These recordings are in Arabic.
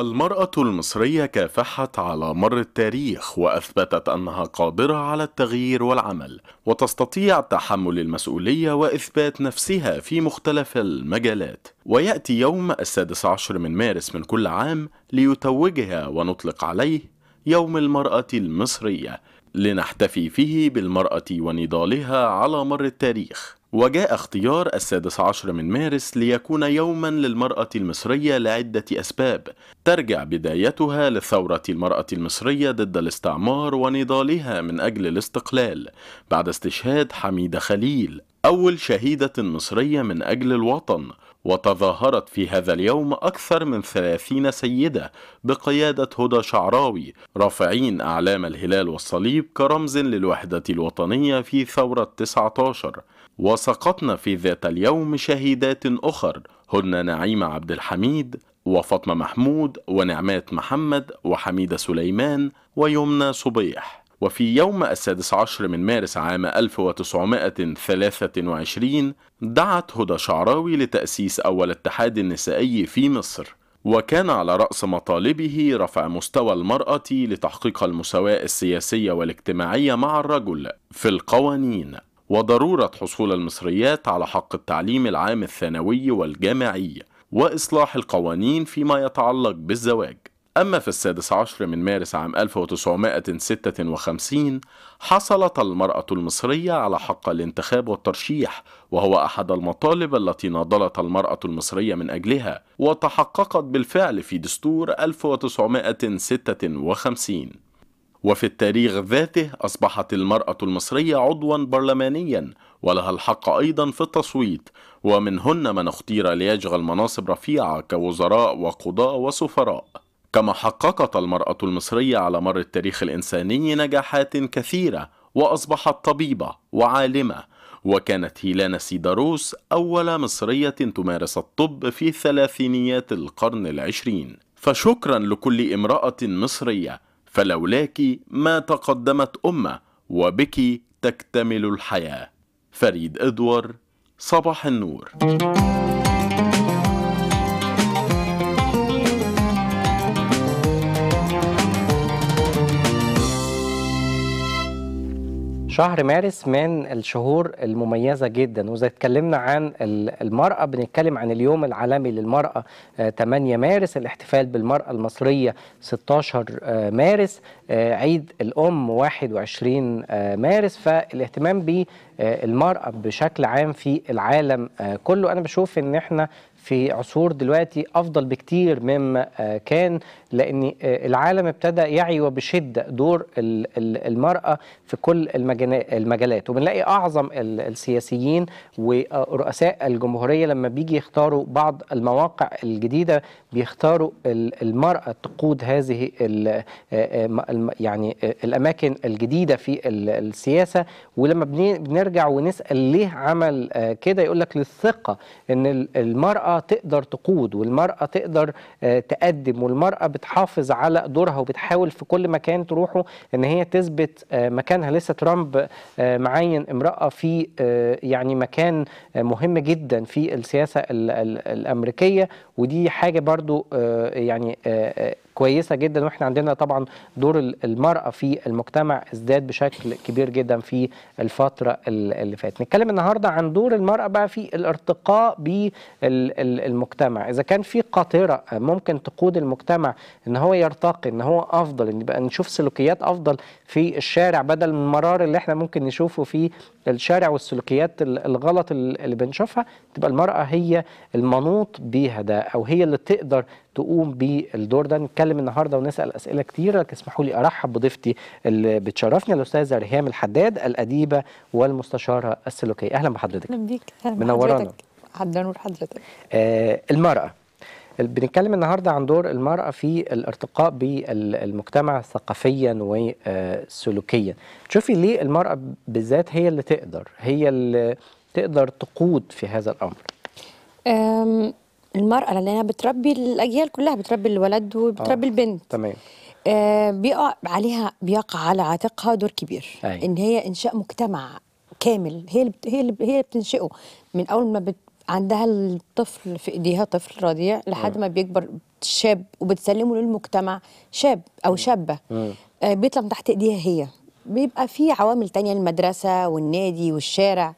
المرأة المصرية كافحت على مر التاريخ وأثبتت أنها قادرة على التغيير والعمل وتستطيع تحمل المسؤولية وإثبات نفسها في مختلف المجالات ويأتي يوم السادس عشر من مارس من كل عام ليتوجها ونطلق عليه يوم المرأة المصرية لنحتفي فيه بالمرأة ونضالها على مر التاريخ وجاء اختيار السادس عشر من مارس ليكون يوما للمرأة المصرية لعدة أسباب ترجع بدايتها لثورة المرأة المصرية ضد الاستعمار ونضالها من أجل الاستقلال بعد استشهاد حميدة خليل أول شهيدة مصرية من أجل الوطن وتظاهرت في هذا اليوم أكثر من ثلاثين سيدة بقيادة هدى شعراوي رافعين أعلام الهلال والصليب كرمز للوحدة الوطنية في ثورة 19 وسقطنا في ذات اليوم شهيدات أخر هن نعيمة عبد الحميد وفاطمة محمود ونعمات محمد وحميدة سليمان ويمنى صبيح وفي يوم السادس عشر من مارس عام 1923 دعت هدى شعراوي لتأسيس أول اتحاد نسائي في مصر وكان على رأس مطالبه رفع مستوى المرأة لتحقيق المساواة السياسية والاجتماعية مع الرجل في القوانين وضرورة حصول المصريات على حق التعليم العام الثانوي والجامعي وإصلاح القوانين فيما يتعلق بالزواج أما في السادس عشر من مارس عام 1956 حصلت المرأة المصرية على حق الانتخاب والترشيح وهو أحد المطالب التي ناضلت المرأة المصرية من أجلها وتحققت بالفعل في دستور 1956 وفي التاريخ ذاته أصبحت المرأة المصرية عضوا برلمانيا ولها الحق أيضا في التصويت ومنهن من اختير ليشغل مناصب رفيعة كوزراء وقضاء وسفراء كما حققت المرأة المصرية على مر التاريخ الإنساني نجاحات كثيرة وأصبحت طبيبة وعالمة وكانت هيلانا سيداروس أول مصرية تمارس الطب في ثلاثينيات القرن العشرين فشكرا لكل امرأة مصرية فلولاك ما تقدمت أمة وبك تكتمل الحياة فريد إدوار صباح النور شهر مارس من الشهور المميزة جدا وإذا اتكلمنا عن المرأة بنتكلم عن اليوم العالمي للمرأة 8 آه، مارس الاحتفال بالمرأة المصرية 16 آه، مارس آه، عيد الأم 21 مارس فالاهتمام بالمرأة بشكل عام في العالم كله أنا بشوف إن إحنا في عصور دلوقتي افضل بكتير مما آه، كان لان آه، العالم ابتدى يعي وبشده دور المراه في كل المجالات وبنلاقي اعظم السياسيين ورؤساء الجمهوريه لما بيجي يختاروا بعض المواقع الجديده بيختاروا المراه تقود هذه آه، يعني الاماكن الجديده في السياسه ولما بنرجع ونسال ليه عمل كده يقول لك للثقه ان المراه المرأة تقدر تقود والمرأة تقدر آه، تقدم والمرأة بتحافظ على دورها وبتحاول في كل مكان تروحه ان هي تثبت آه، مكانها لسه ترامب آه، معين امرأة في يعني مكان مهم جدا في السياسة الأمريكية ودي حاجه برضو آه، يعني آه، آه، كويسه جدا واحنا عندنا طبعا دور المراه في المجتمع ازداد بشكل كبير جدا في الفتره اللي فاتت نتكلم النهارده عن دور المراه بقى في الارتقاء بالمجتمع اذا كان في قاطره ممكن تقود المجتمع ان هو يرتقي ان هو افضل ان يبقى نشوف سلوكيات افضل في الشارع بدل من المرار اللي احنا ممكن نشوفه في الشارع والسلوكيات الغلط اللي بنشوفها تبقى المراه هي المنوط بيها ده او هي اللي تقدر تقوم بالدور ده نتكلم النهارده ونسال اسئله كتير لكن اسمحوا لي ارحب بضيفتي اللي بتشرفني الاستاذه ريهام الحداد الاديبه والمستشاره السلوكيه اهلا بحضرتك اهلا بيك اهلا منورانا حد حضرتك آه المراه بنتكلم النهارده عن دور المراه في الارتقاء بالمجتمع ثقافيا وسلوكيا آه، تشوفي ليه المراه بالذات هي اللي تقدر هي اللي تقدر تقود في هذا الامر المرأة لأنها بتربي الأجيال كلها بتربي الولد وبتربي آه. البنت تمام آه بيقع عليها بيقع على عاتقها دور كبير أي. أيوة. ان هي انشاء مجتمع كامل هي اللي هي اللي هي بتنشئه من اول ما بت عندها الطفل في ايديها طفل رضيع لحد م. آه. ما بيكبر شاب وبتسلمه للمجتمع شاب او شابه آه بيطلع من تحت ايديها هي بيبقى في عوامل تانية المدرسه والنادي والشارع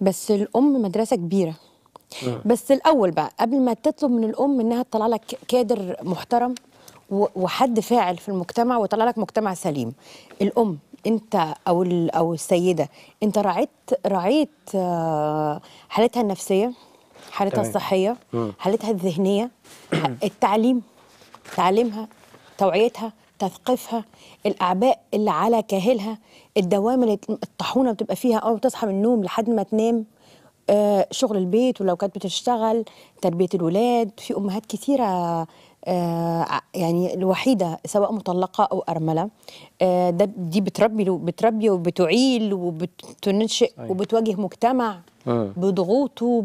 بس الام مدرسه كبيره بس الاول بقى قبل ما تطلب من الام انها تطلع لك كادر محترم وحد فاعل في المجتمع ويطلع لك مجتمع سليم الام انت او او السيده انت راعيت راعيت آه، حالتها النفسيه حالتها تمام. الصحيه حالتها الذهنيه التعليم تعليمها توعيتها تثقيفها الاعباء اللي على كاهلها الدوام اللي الطاحونه بتبقى فيها اول ما تصحى من النوم لحد ما تنام آه، شغل البيت ولو كانت بتشتغل تربية الولاد في أمهات كثيرة آه، يعني الوحيده سواء مطلقه او ارمله آه، دي بتربي بتربي وبتعيل وبتنشئ أيوة. وبتواجه مجتمع بضغوطه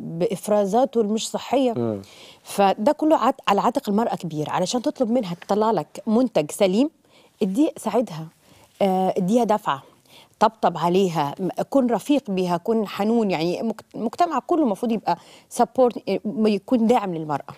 بافرازاته المش صحيه فده كله على عاتق المراه كبير علشان تطلب منها تطلع لك منتج سليم ادي ساعدها اديها دفعه طبطب عليها كن رفيق بها كن حنون يعني المجتمع كله المفروض يبقى سبورت يكون داعم للمرأة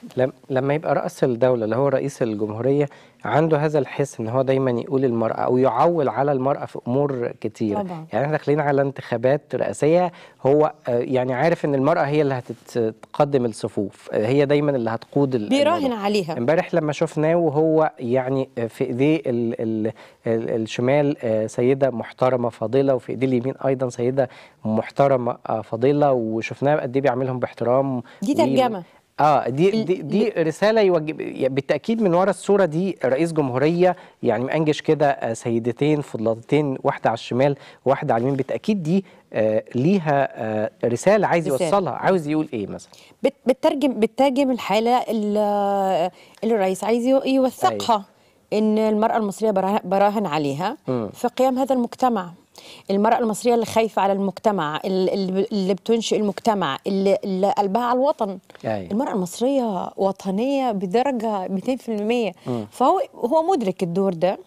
لما يبقى رأس الدولة اللي هو رئيس الجمهورية عنده هذا الحس ان هو دايما يقول المراه او يعول على المراه في امور كتير طبعا. يعني احنا داخلين على انتخابات رئاسيه هو آه، يعني عارف ان المراه هي اللي هتتقدم الصفوف آه، هي دايما اللي هتقود بيراهن عليها امبارح لما شفناه وهو يعني في ايديه الشمال آه، سيده محترمه فاضله وفي ايديه اليمين ايضا سيده محترمه فاضله وشفناه قد ايه بيعملهم باحترام دي ترجمه اه دي دي, دي رساله يوجب يعني بالتاكيد من ورا الصوره دي رئيس جمهوريه يعني مانجش كده آه، سيدتين فضلاتين واحده على الشمال واحده على اليمين بالتاكيد دي آه ليها آه رساله عايز يوصلها عاوز يقول ايه مثلا بتترجم بتترجم الحاله اللي آه، الرئيس عايز يوثقها طيب. ان المراه المصريه براهن عليها م. في قيام هذا المجتمع المرأة المصرية اللي خايفة على المجتمع اللي, بتنشئ المجتمع اللي, اللي قلبها على الوطن أي. أيوة. المرأة المصرية وطنية بدرجة 200% م. فهو هو مدرك الدور ده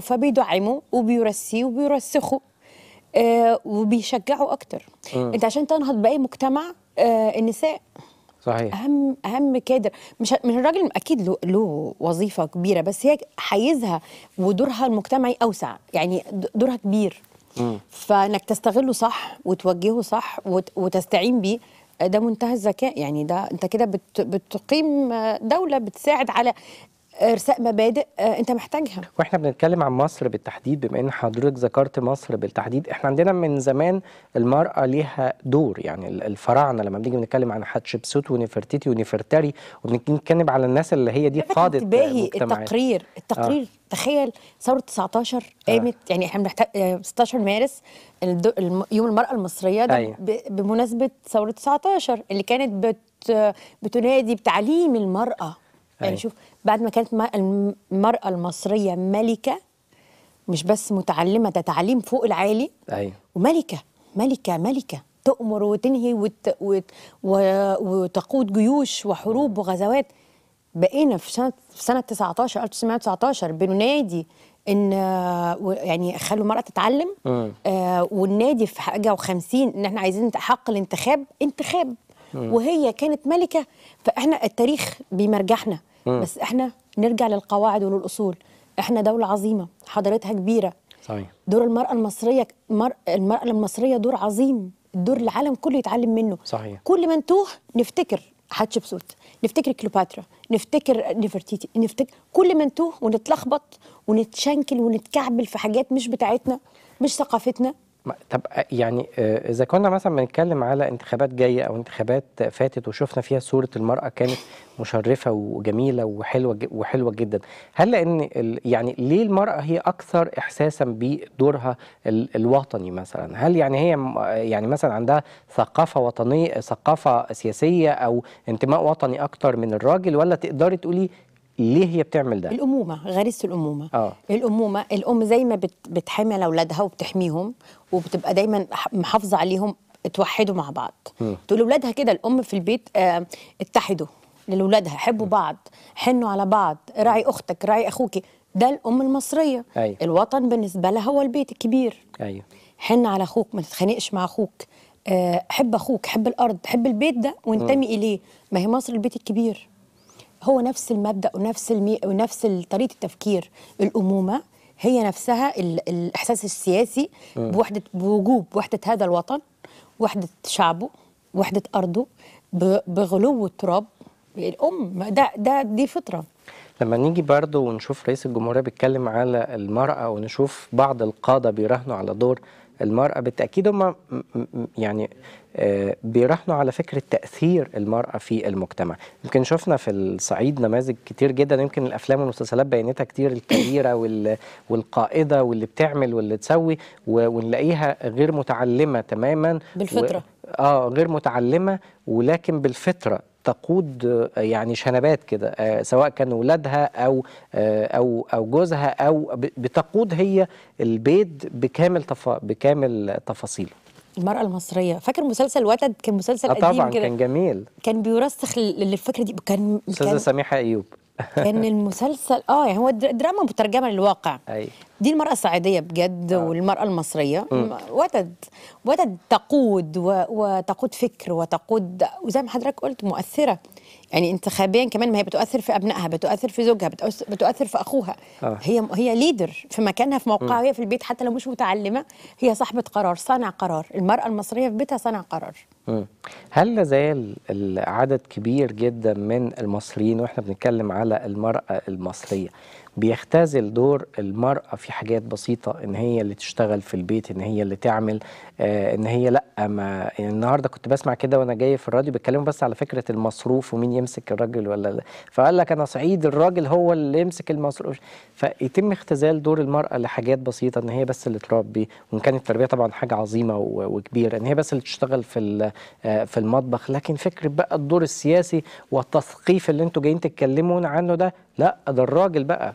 فبيدعمه وبيرسيه وبيرسخه آه وبيشجعه أكتر م. أنت عشان تنهض بأي مجتمع آه النساء صحيح اهم اهم كادر مش من الراجل اكيد له له وظيفه كبيره بس هي حيزها ودورها المجتمعي اوسع يعني دورها كبير فانك تستغله صح وتوجهه صح وتستعين بيه ده منتهى الذكاء يعني ده انت كده بتقيم دوله بتساعد على ارساء مبادئ آه، انت محتاجها واحنا بنتكلم عن مصر بالتحديد بما ان حضرتك ذكرت مصر بالتحديد احنا عندنا من زمان المراه ليها دور يعني الفراعنه لما بنيجي بنتكلم عن حتشبسوت ونفرتيتي ونفرتاري وبنتكلم على الناس اللي هي دي قاده انتباهي التقرير التقرير آه. تخيل ثوره 19 آه. قامت آه. يعني احنا بنحتاج 16 آه، مارس يوم المراه المصريه ده أيه. بمناسبه ثوره 19 اللي كانت بت بتنادي بتعليم المراه يعني أيوه. شوف بعد ما كانت المرأة المصرية ملكة مش بس متعلمة ده تعليم فوق العالي أيوة. وملكة ملكة ملكة تؤمر وتنهي وت... وت... وتقود جيوش وحروب وغزوات بقينا في سنة في سنة 19 1919 بننادي ان يعني خلوا المرأة تتعلم آه والنادي في حاجة و50 ان احنا عايزين حق الانتخاب انتخاب وهي كانت ملكه فاحنا التاريخ بيمرجحنا بس احنا نرجع للقواعد وللاصول احنا دوله عظيمه حضارتها كبيره صحيح دور المراه المصريه المراه المصريه دور عظيم دور العالم كله يتعلم منه صحيح كل ما نتوه نفتكر حتشبسوت نفتكر كليوباترا نفتكر نفرتيتي نفتكر كل ما نتوه ونتلخبط ونتشنكل ونتكعبل في حاجات مش بتاعتنا مش ثقافتنا طب آه، يعني آه، اذا كنا مثلا بنتكلم على انتخابات جايه او انتخابات فاتت وشفنا فيها صوره المراه كانت مشرفه وجميله وحلوه وحلوه جدا هل لان يعني ليه المراه هي اكثر احساسا بدورها الوطني مثلا هل يعني هي يعني مثلا عندها ثقافه وطنيه ثقافه سياسيه او انتماء وطني اكثر من الراجل ولا تقدري تقولي ليه هي بتعمل ده الامومه غريزه الامومه آه. الامومه الام زي ما على اولادها وبتحميهم وبتبقى دايما محافظه عليهم اتوحدوا مع بعض م. تقول لاولادها كده الام في البيت آه اتحدوا لأولادها حبوا م. بعض حنوا على بعض راعي اختك راعي اخوكي ده الام المصريه أيوة. الوطن بالنسبه لها هو البيت الكبير ايوه حن على اخوك ما تتخانقش مع اخوك أه حب اخوك حب الارض حب البيت ده وانتمي اليه ما هي مصر البيت الكبير هو نفس المبدا ونفس المي... ونفس طريقه التفكير الامومه هي نفسها ال... الاحساس السياسي آه. بوحده بوجوب وحده هذا الوطن وحده شعبه وحده ارضه ب... بغلو التراب الام ده ده دي فطره لما نيجي برضه ونشوف رئيس الجمهوريه بيتكلم على المراه ونشوف بعض القاده بيراهنوا على دور المرأة بالتأكيد هم يعني آه، بيراهنوا على فكرة تأثير المرأة في المجتمع يمكن شفنا في الصعيد نماذج كتير جدا يمكن الأفلام والمسلسلات بينتها كتير الكبيرة والقائدة واللي بتعمل واللي تسوي ونلاقيها غير متعلمة تماما بالفطرة و... اه غير متعلمة ولكن بالفطرة تقود يعني شنبات كده آه، سواء كان ولادها او آه، او او جوزها او بتقود هي البيت بكامل تفا بكامل تفاصيله المرأة المصرية فاكر مسلسل وتد كان مسلسل آه، قديم طبعا كده كان جميل كان بيرسخ للفكرة دي كان أستاذة سميحة أيوب كان المسلسل اه يعني هو دراما مترجمة للواقع أي. دي المرأة السعيدية بجد آه. والمرأة المصرية وتد وتد تقود وتقود فكر وتقود وزي ما حضرتك قلت مؤثرة يعني انتخابيا كمان ما هي بتؤثر في ابنائها بتؤثر في زوجها بتؤثر في اخوها آه. هي هي ليدر في مكانها في موقعها هي في البيت حتى لو مش متعلمه هي صاحبه قرار صانع قرار المراه المصريه في بيتها صانع قرار مم. هل لا زال عدد كبير جدا من المصريين واحنا بنتكلم على المراه المصريه بيختزل دور المرأة في حاجات بسيطة إن هي اللي تشتغل في البيت إن هي اللي تعمل آه إن هي لأ ما يعني النهاردة كنت بسمع كده وأنا جاي في الراديو بيتكلموا بس على فكرة المصروف ومين يمسك الراجل ولا لا فقال لك أنا صعيد الراجل هو اللي يمسك المصروف فيتم اختزال دور المرأة لحاجات بسيطة إن هي بس اللي تربي وإن كانت التربية طبعا حاجة عظيمة وكبيرة إن هي بس اللي تشتغل في آه، في المطبخ لكن فكرة بقى الدور السياسي والتثقيف اللي أنتوا جايين تتكلمون عنه ده لا ده الراجل بقى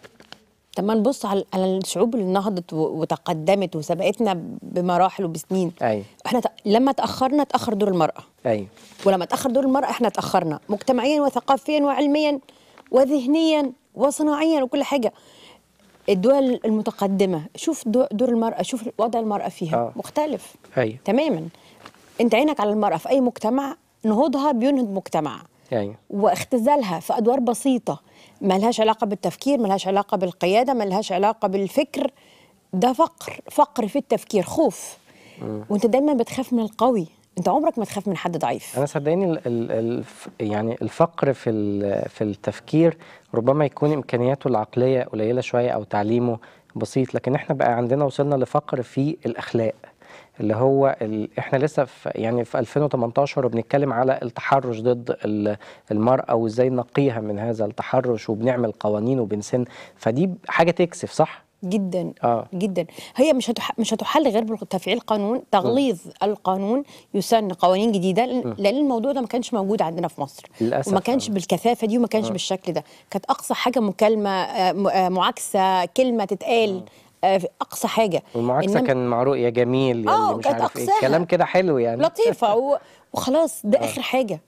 طب ما نبص على الشعوب اللي نهضت وتقدمت وسبقتنا بمراحل وبسنين أيوة. احنا لما تاخرنا تاخر دور المراه أيوة. ولما تاخر دور المراه احنا تاخرنا مجتمعيا وثقافيا وعلميا وذهنيا وصناعيا وكل حاجه الدول المتقدمه شوف دور المراه شوف وضع المراه فيها آه. مختلف أيوة. تماما انت عينك على المراه في اي مجتمع نهوضها بينهض مجتمع يعني. واختزالها في ادوار بسيطه ما لهاش علاقه بالتفكير ما لهاش علاقه بالقياده ما لهاش علاقه بالفكر ده فقر فقر في التفكير خوف م. وانت دايما بتخاف من القوي انت عمرك ما تخاف من حد ضعيف انا صدقني الـ الـ الـ يعني الفقر في في التفكير ربما يكون امكانياته العقليه قليله شويه او تعليمه بسيط لكن احنا بقى عندنا وصلنا لفقر في الاخلاق اللي هو ال... احنا لسه في يعني في 2018 وبنتكلم على التحرش ضد المرأة وازاي نقيها من هذا التحرش وبنعمل قوانين وبنسن فدي حاجة تكسف صح؟ جدا آه. جدا هي مش هتح... مش هتحل غير بتفعيل قانون تغليظ م. القانون يسن قوانين جديده ل... لان الموضوع ده ما كانش موجود عندنا في مصر للاسف وما كانش آه. بالكثافه دي وما كانش آه. بالشكل ده كانت اقصى حاجه مكالمه آه، آه، معاكسه كلمه تتقال آه. آه، اقصى حاجه والمعاكسه كان مع رؤيه جميل يعني آه، مش عارف ايه كلام كده حلو يعني لطيفه وخلاص ده آه. اخر حاجه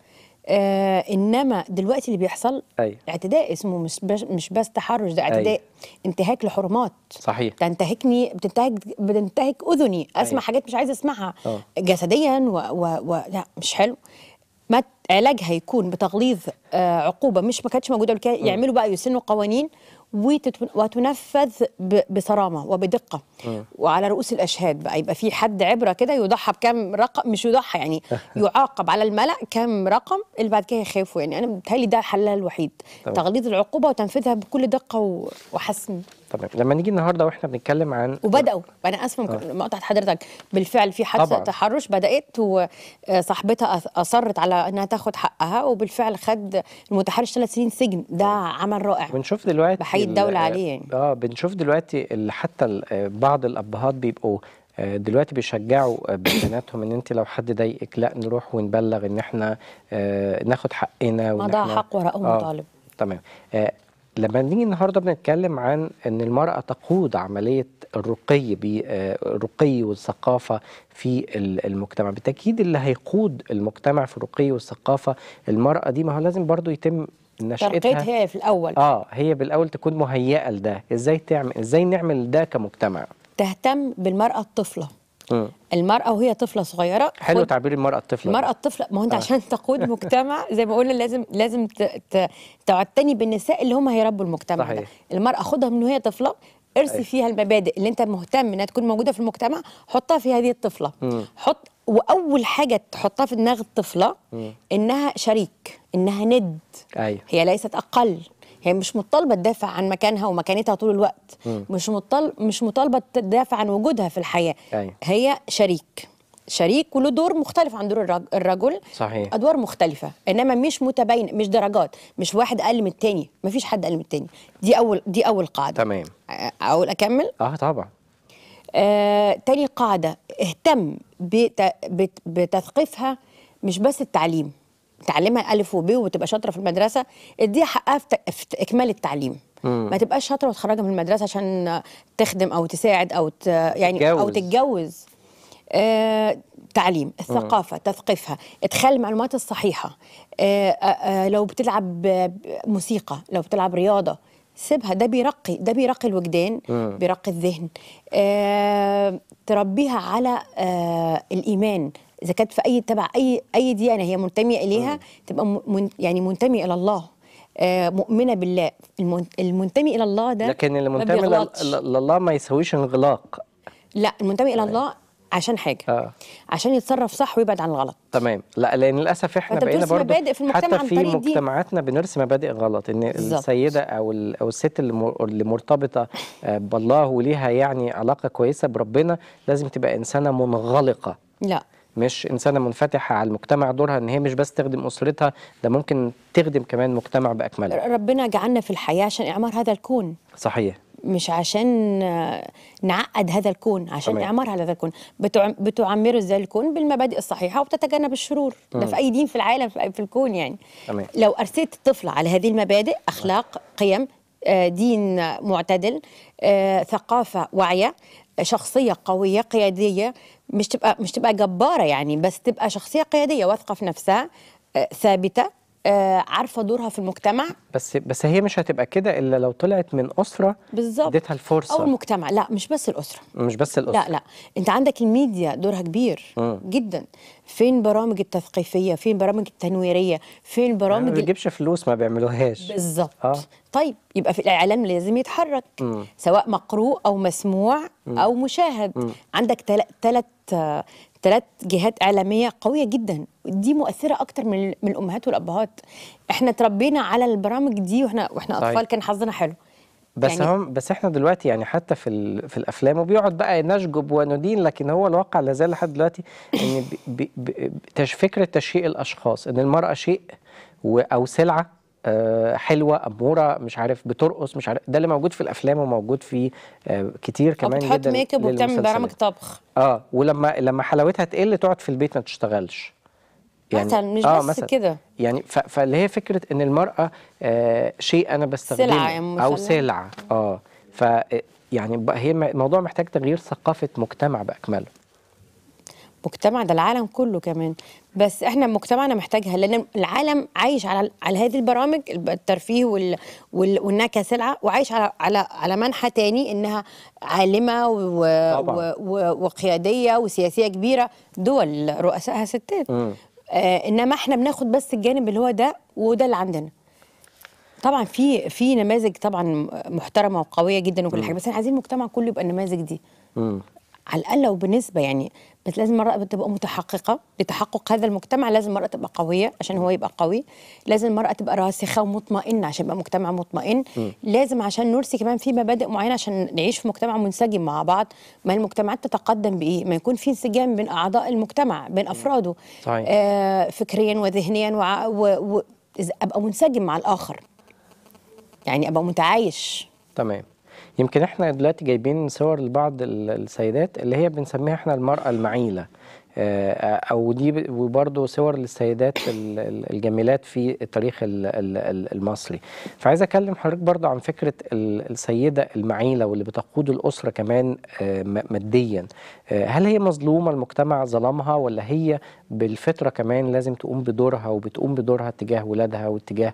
آه انما دلوقتي اللي بيحصل أيوة. اعتداء اسمه مش بس, مش بس تحرش ده اعتداء أي. أيوه. انتهاك لحرمات صحيح تنتهكني بتنتهك بتنتهك اذني أيوه. اسمع أي. حاجات مش عايزه اسمعها أوه. جسديا و, و, و لا مش حلو ما علاجها يكون بتغليظ آه عقوبه مش ما كانتش موجوده يعملوا بقى يسنوا قوانين وتنفذ بصرامه وبدقه م. آه. وعلى رؤوس الاشهاد بقى يبقى في حد عبره كده يضحى بكم رقم مش يضحى يعني يعاقب على الملا كم رقم اللي بعد كده يخافوا يعني انا بتهيألي ده حلها الوحيد تغليظ العقوبه وتنفيذها بكل دقه وحسم تمام لما نيجي النهارده واحنا بنتكلم عن وبداوا انا اسفه آه. مقطعه ما قطعت حضرتك بالفعل في حادثه تحرش بدات وصاحبتها اصرت على انها تاخد حقها وبالفعل خد المتحرش ثلاث سنين سجن ده آه. عمل رائع بنشوف دلوقتي بحيي الدوله عليه يعني. اه بنشوف دلوقتي حتى بعض الابهات بيبقوا آه، دلوقتي بيشجعوا بناتهم ان انت لو حد ضايقك لا نروح ونبلغ ان احنا ناخد حقنا ما ده حق وراءه آه. تمام لما نيجي النهارده بنتكلم عن ان المراه تقود عمليه الرقي بالرقي آه، والثقافه في المجتمع بالتاكيد اللي هيقود المجتمع في الرقي والثقافه المراه دي ما هو لازم برضو يتم نشأتها ترقيتها هي في الاول اه هي بالاول تكون مهيئه لده ازاي تعمل ازاي نعمل ده كمجتمع تهتم بالمراه الطفله م. المرأة وهي طفلة صغيرة حلو تعبير المرأة الطفلة المرأة الطفلة ما هو انت آه. عشان تقود مجتمع زي ما قلنا لازم لازم تعتني بالنساء اللي هم هيربوا المجتمع صحيح. ده المرأة خدها من وهي طفلة ارسي أيه. فيها المبادئ اللي انت مهتم انها تكون موجوده في المجتمع حطها في هذه الطفله م. حط واول حاجه تحطها في دماغ الطفله م. انها شريك انها ند أيوه. هي ليست اقل هي مش مطالبه تدافع عن مكانها ومكانتها طول الوقت م. مش مطل... مش مطالبه تدافع عن وجودها في الحياه أي. أيوة. هي شريك شريك وله دور مختلف عن دور الرجل صحيح ادوار مختلفه انما مش متباينه مش درجات مش واحد اقل من الثاني مفيش حد اقل من الثاني دي اول دي اول قاعده تمام اقول اكمل اه طبعا آه، تاني قاعده اهتم بت... بت... بتثقيفها مش بس التعليم تعلمها الف وب وتبقى شاطره في المدرسه اديها حقها في اكمال التعليم مم. ما تبقاش شاطره وتخرجها من المدرسه عشان تخدم او تساعد او ت... يعني تجوز. او تتجوز آه، تعليم الثقافة مم. تثقيفها إدخال المعلومات الصحيحة آه،, آه، آه، لو بتلعب موسيقى لو بتلعب رياضة سيبها ده بيرقي ده بيرقي الوجدان مم. بيرقي الذهن آه، تربيها على آه، الإيمان اذا كانت في اي تبع اي اي ديانه هي منتميه اليها آه. تبقى من يعني منتميه الى الله آه، مؤمنه بالله المنتمي الى الله ده لكن المنتمي الى الله ما يسويش انغلاق لا المنتمي الى الله عشان حاجه آه. عشان يتصرف صح ويبعد عن الغلط تمام لا لان للاسف احنا بقينا برضه في حتى في مجتمعاتنا بنرسم مبادئ غلط ان بالزبط. السيده او او الست اللي مرتبطه آه، بالله وليها يعني علاقه كويسه بربنا لازم تبقى انسانه منغلقه لا مش انسانه منفتحه على المجتمع دورها ان هي مش بس تخدم اسرتها ده ممكن تخدم كمان مجتمع باكمله ربنا جعلنا في الحياه عشان اعمار هذا الكون صحيح مش عشان نعقد هذا الكون عشان نعمر اعمار هذا الكون بتعمره ازاي الكون بالمبادئ الصحيحه وبتتجنب الشرور مم. ده في اي دين في العالم في الكون يعني تمام. لو ارسيت الطفل على هذه المبادئ اخلاق قيم آه، دين معتدل آه، ثقافه واعيه آه، شخصيه قويه قياديه مش تبقى مش تبقى جباره يعني بس تبقى شخصيه قياديه واثقه في نفسها آه، ثابته آه، عارفه دورها في المجتمع بس بس هي مش هتبقى كده الا لو طلعت من اسره بالظبط اديتها الفرصه او المجتمع لا مش بس الاسره مش بس الاسره لا لا انت عندك الميديا دورها كبير م. جدا فين برامج التثقيفيه فين برامج التنويريه فين برامج ما بتجيبش فلوس ما بيعملوهاش بالظبط آه. طيب يبقى في الاعلام لازم يتحرك م. سواء مقروء او مسموع م. او مشاهد م. عندك ثلاث ثلاث جهات اعلاميه قويه جدا دي مؤثره اكتر من من الامهات والابهات احنا تربينا على البرامج دي واحنا واحنا طيب. اطفال كان حظنا حلو بس يعني هم بس احنا دلوقتي يعني حتى في في الافلام وبيقعد بقى نشجب وندين لكن هو الواقع لا زال لحد دلوقتي ان فكره تشهير الاشخاص ان المراه شيء او سلعه آه، حلوه اموره مش عارف بترقص مش عارف ده اللي موجود في الافلام وموجود في آه، كتير كمان جدا بتحط ميك اب وبتعمل برامج طبخ اه ولما لما حلاوتها تقل تقعد في البيت ما تشتغلش يعني مثلا مش آه بس كده يعني فاللي هي فكره ان المراه آه شيء انا بستخدمه سلعة يعني، او سلعه اه ف يعني هي الموضوع محتاج تغيير ثقافه مجتمع باكمله مجتمع ده العالم كله كمان بس احنا مجتمعنا محتاجها لان العالم عايش على على هذه البرامج الترفيه وال... وال... وانها كسلعه وعايش على على على منحى تاني انها عالمه و... طبعا. و... و... وقياديه وسياسيه كبيره دول رؤسائها ستات آه انما احنا بناخد بس الجانب اللي هو ده وده اللي عندنا طبعا في في نماذج طبعا محترمه وقويه جدا وكل حاجه بس احنا عايزين المجتمع كله يبقى النماذج دي على الاقل لو بنسبه يعني بس لازم المرأة تبقى متحققة لتحقق هذا المجتمع لازم المرأة تبقى قوية عشان هو يبقى قوي لازم المرأة تبقى راسخة ومطمئنة عشان يبقى مجتمع مطمئن م. لازم عشان نرسي كمان في مبادئ معينة عشان نعيش في مجتمع منسجم مع بعض ما المجتمعات تتقدم بإيه ما يكون في انسجام بين أعضاء المجتمع بين أفراده صحيح. آه فكريا وذهنيا وع... و... و... أبقى منسجم مع الآخر يعني أبقى متعايش تمام يمكن احنا دلوقتي جايبين صور لبعض السيدات اللي هي بنسميها احنا المرأة المعيلة آه، او دي وبرضه صور للسيدات الجميلات في التاريخ المصري فعايز اكلم حضرتك برضه عن فكره السيده المعيله واللي بتقود الاسره كمان آه، ماديا آه، هل هي مظلومه المجتمع ظلمها ولا هي بالفطره كمان لازم تقوم بدورها وبتقوم بدورها تجاه ولادها واتجاه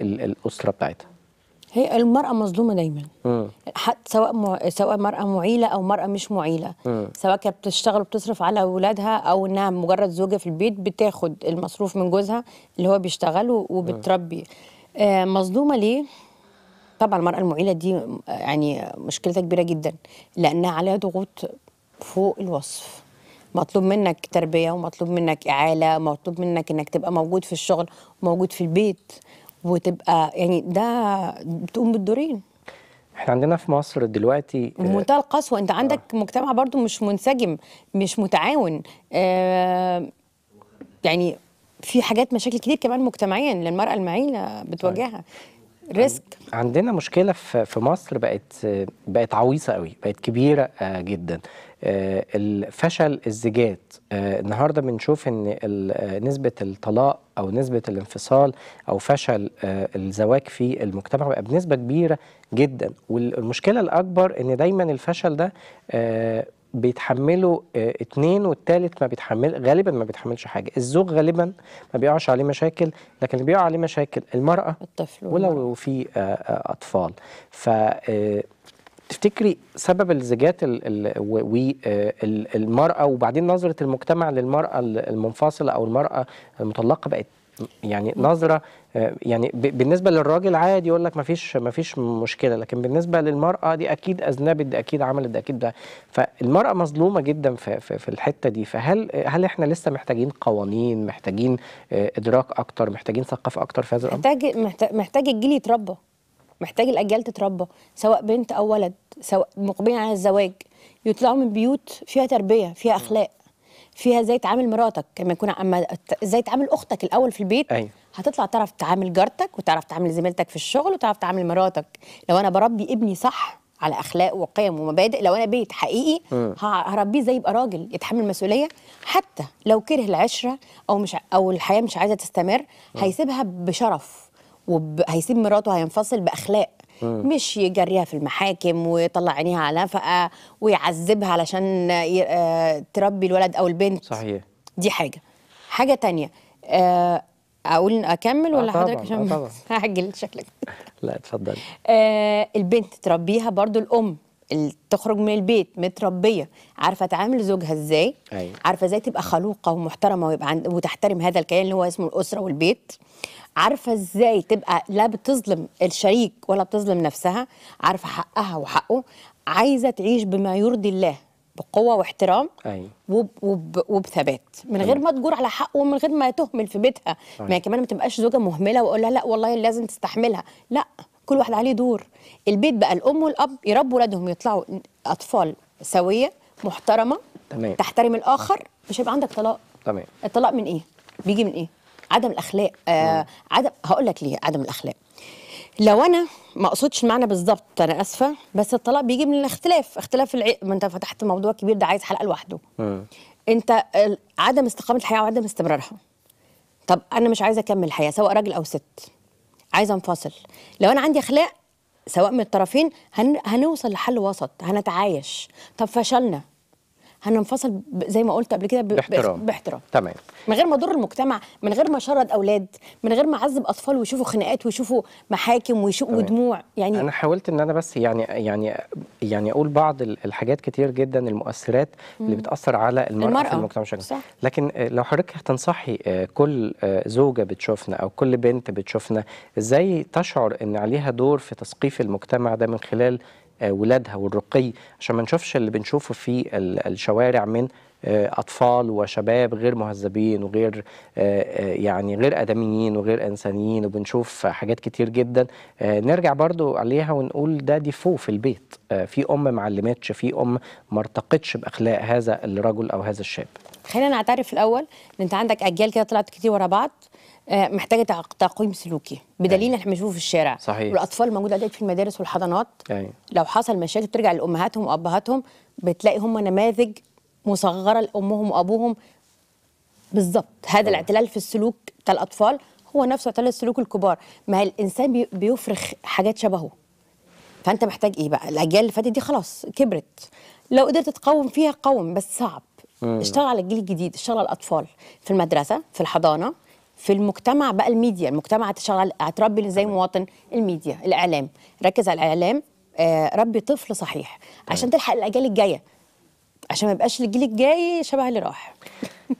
الاسره بتاعتها هي المرأة مظلومة دايما حتى سواء مع... سواء مرأة معيلة أو مرأة مش معيلة م. سواء كانت بتشتغل وبتصرف على أولادها أو إنها مجرد زوجة في البيت بتاخد المصروف من جوزها اللي هو بيشتغل وبتربي آه مظلومة ليه؟ طبعا المرأة المعيلة دي يعني مشكلتها كبيرة جدا لأنها عليها ضغوط فوق الوصف مطلوب منك تربية ومطلوب منك إعالة ومطلوب منك إنك تبقى موجود في الشغل وموجود في البيت وتبقى يعني ده بتقوم بالدورين احنا عندنا في مصر دلوقتي آه، منتهى القسوه انت عندك آه. مجتمع برضو مش منسجم مش متعاون آه يعني في حاجات مشاكل كتير كمان مجتمعيا للمراه المعيله بتواجهها طيب. ريسك عندنا مشكله في في مصر بقت بقت عويصه قوي بقت كبيره آه، جدا آه، الفشل الزيجات آه، النهارده بنشوف ان نسبه الطلاق او نسبه الانفصال او فشل الزواج في المجتمع بقى بنسبه كبيره جدا والمشكله الاكبر ان دايما الفشل ده بيتحملوا آه، اتنين والتالت ما بيتحمل غالبا ما بيتحملش حاجه الزوج غالبا ما بيقعش عليه مشاكل لكن اللي بيقع عليه مشاكل المراه الطفل ولو في آه، آه، اطفال ف تفتكري سبب الزيجات والمرأة وبعدين نظرة المجتمع للمرأة المنفصلة أو المرأة المطلقة بقت يعني نظره آه، يعني بالنسبه للراجل عادي يقول لك ما فيش ما فيش مشكله لكن بالنسبه للمراه دي اكيد اذنبت دي اكيد عملت ده اكيد ده فالمراه مظلومه جدا في, في, في الحته دي فهل هل احنا لسه محتاجين قوانين محتاجين آه، ادراك اكتر محتاجين ثقافه اكتر في هذا الامر محتاج محتاج الجيل يتربى محتاج الاجيال تتربى سواء بنت او ولد سواء مقبلين على الزواج يطلعوا من بيوت فيها تربيه فيها اخلاق فيها ازاي تعامل مراتك لما يكون اما ازاي تعامل اختك الاول في البيت أيوة. هتطلع تعرف تعامل جارتك وتعرف تعامل زميلتك في الشغل وتعرف تعامل مراتك لو انا بربي ابني صح على اخلاق وقيم ومبادئ لو انا بيت حقيقي هربيه زي يبقى راجل يتحمل مسؤوليه حتى لو كره العشره او مش او الحياه مش عايزه تستمر هيسيبها بشرف وهيسيب مراته هينفصل باخلاق مش يجريها في المحاكم ويطلع عينيها على نفقه ويعذبها علشان آه، تربي الولد او البنت صحيح دي حاجه حاجه تانية آه، اقول اكمل ولا آه، حضرتك عشان هعجل شكلك لا اتفضلي البنت تربيها برضو الام تخرج من البيت متربيه عارفه تعامل زوجها ازاي أيوة. عارفه ازاي تبقى خلوقه ومحترمه ويبقى عند... وتحترم هذا الكيان اللي هو اسمه الاسره والبيت عارفه ازاي تبقى لا بتظلم الشريك ولا بتظلم نفسها عارفه حقها وحقه عايزه تعيش بما يرضي الله بقوه واحترام أيوة. وب وب وبثبات من غير أيوة. ما تجور على حقه ومن غير ما تهمل في بيتها أيوة. ما كمان ما تبقاش زوجه مهمله واقول لها لا والله لازم تستحملها لا كل واحد عليه دور البيت بقى الام والاب يربوا ولادهم يطلعوا اطفال سويه محترمه تمام تحترم الاخر مش هيبقى عندك طلاق تمام الطلاق من ايه بيجي من ايه عدم الاخلاق آه عدم هقول لك ليه عدم الاخلاق لو انا ما اقصدش معنى بالظبط انا اسفه بس الطلاق بيجي من الاختلاف اختلاف الع... ما انت فتحت موضوع كبير ده عايز حلقه لوحده م. انت عدم استقامه الحياه وعدم استمرارها طب انا مش عايزه اكمل الحياه سواء راجل او ست عايزه انفصل لو انا عندي اخلاق سواء من الطرفين هن... هنوصل لحل وسط هنتعايش طب فشلنا هننفصل زي ما قلت قبل كده باحترام باحترام تمام من غير ما اضر المجتمع من غير ما اشرد اولاد من غير ما اعذب اطفال ويشوفوا خناقات ويشوفوا محاكم ويشوفوا ودموع يعني انا حاولت ان انا بس يعني يعني يعني اقول بعض الحاجات كتير جدا المؤثرات مم. اللي بتاثر على المرأة, المرأة. في المجتمع بشكل لكن آه، لو حضرتك هتنصحي آه، كل آه، زوجة بتشوفنا او كل بنت بتشوفنا ازاي تشعر ان عليها دور في تثقيف المجتمع ده من خلال آه، ولادها والرقي عشان ما نشوفش اللي بنشوفه في الشوارع من آه، اطفال وشباب غير مهذبين وغير آه، آه، يعني غير ادميين وغير انسانيين وبنشوف حاجات كتير جدا نرجع برضو عليها ونقول ده ديفو في البيت في ام ما علمتش في ام ما ارتقتش باخلاق هذا الرجل او هذا الشاب خلينا نعترف الاول ان انت عندك اجيال كده طلعت كتير ورا بعض محتاجه تقويم سلوكي بدليل أيوة. احنا بنشوفه في الشارع صحيح والاطفال الموجوده دلوقتي في المدارس والحضانات أي. أيوة. لو حصل مشاكل ترجع لامهاتهم وابهاتهم بتلاقي هم نماذج مصغره لامهم وابوهم بالظبط هذا الاعتلال في السلوك بتاع الاطفال هو نفسه اعتلال السلوك الكبار ما الانسان بيفرخ حاجات شبهه فانت محتاج ايه بقى الاجيال اللي فاتت دي خلاص كبرت لو قدرت تقوم فيها قوم بس صعب مم. اشتغل على الجيل الجديد اشتغل على الاطفال في المدرسه في الحضانه في المجتمع بقى الميديا المجتمع هتشتغل هتربي زي مواطن الميديا الاعلام ركز على الاعلام آه ربي طفل صحيح عشان طيب. تلحق الاجيال الجايه عشان ما يبقاش الجيل الجاي شبه اللي راح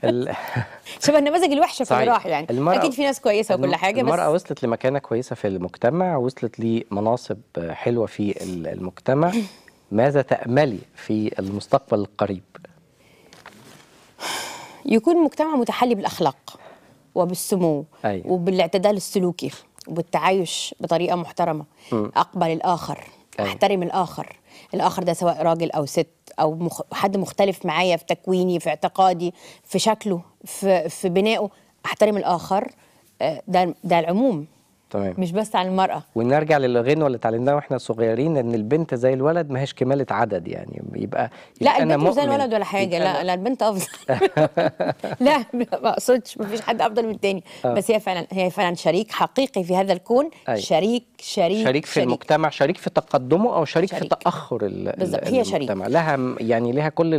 شبه النماذج الوحشه في اللي راح يعني المرأة اكيد في ناس كويسه وكل حاجه بس المراه وصلت لمكانه كويسه في المجتمع وصلت لمناصب حلوه في المجتمع ماذا تاملي في المستقبل القريب يكون مجتمع متحلي بالاخلاق وبالسمو أيوة. وبالاعتدال السلوكي وبالتعايش بطريقه محترمه م. اقبل الاخر احترم الاخر الاخر ده سواء راجل او ست او مخ... حد مختلف معايا في تكويني في اعتقادي في شكله في في بنائه احترم الاخر آه، ده ده العموم تمام مش بس على المرأة ونرجع للغنوة اللي اتعلمناها واحنا صغيرين ان البنت زي الولد ما هيش كمالة عدد يعني يبقى, يبقى لا البنت مش زي الولد ولا حاجة لا لا البنت أفضل لا ما اقصدش ما فيش حد أفضل من التاني آه. بس هي فعلا هي فعلا شريك حقيقي في هذا الكون أي. شريك شريك شريك في شريك. المجتمع شريك في تقدمه أو شريك, شريك. في تأخر بالظبط هي شريك لها يعني لها كل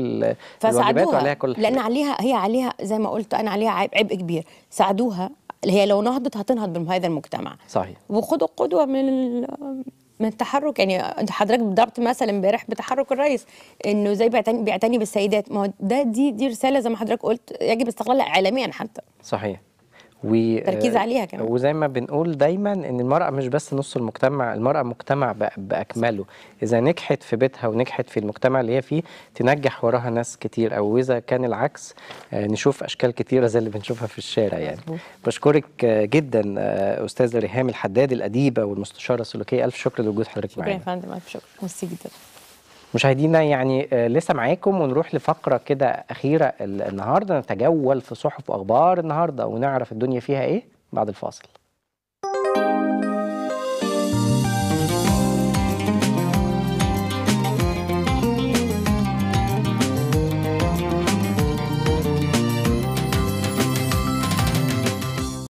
الواجبات وعليها كل حاجة. لأن عليها هي عليها زي ما قلت أنا عليها عبء كبير ساعدوها اللي هي لو نهضت هتنهض بهذا المجتمع صحيح وخدوا قدوه من من التحرك يعني انت حضرتك ضربت مثلا امبارح بتحرك الرئيس انه زي بيعتني بيعتني بالسيدات ما ده دي دي رساله زي ما حضرتك قلت يجب استغلالها اعلاميا حتى صحيح و تركيز عليها كمان وزي ما بنقول دايما ان المراه مش بس نص المجتمع المراه مجتمع باكمله اذا نجحت في بيتها ونجحت في المجتمع اللي هي فيه تنجح وراها ناس كتير او اذا كان العكس آه، نشوف اشكال كتيره زي اللي بنشوفها في الشارع يعني بشكرك آه، جدا آه، استاذه ريهام الحداد الاديبه والمستشاره السلوكيه الف شكر لوجود حضرتك معانا شكرا يا فندم الف شكر ميرسي جدا مشاهدينا يعني آه، لسه معاكم ونروح لفقره كده اخيره النهارده نتجول في صحف واخبار النهارده ونعرف الدنيا فيها ايه بعد الفاصل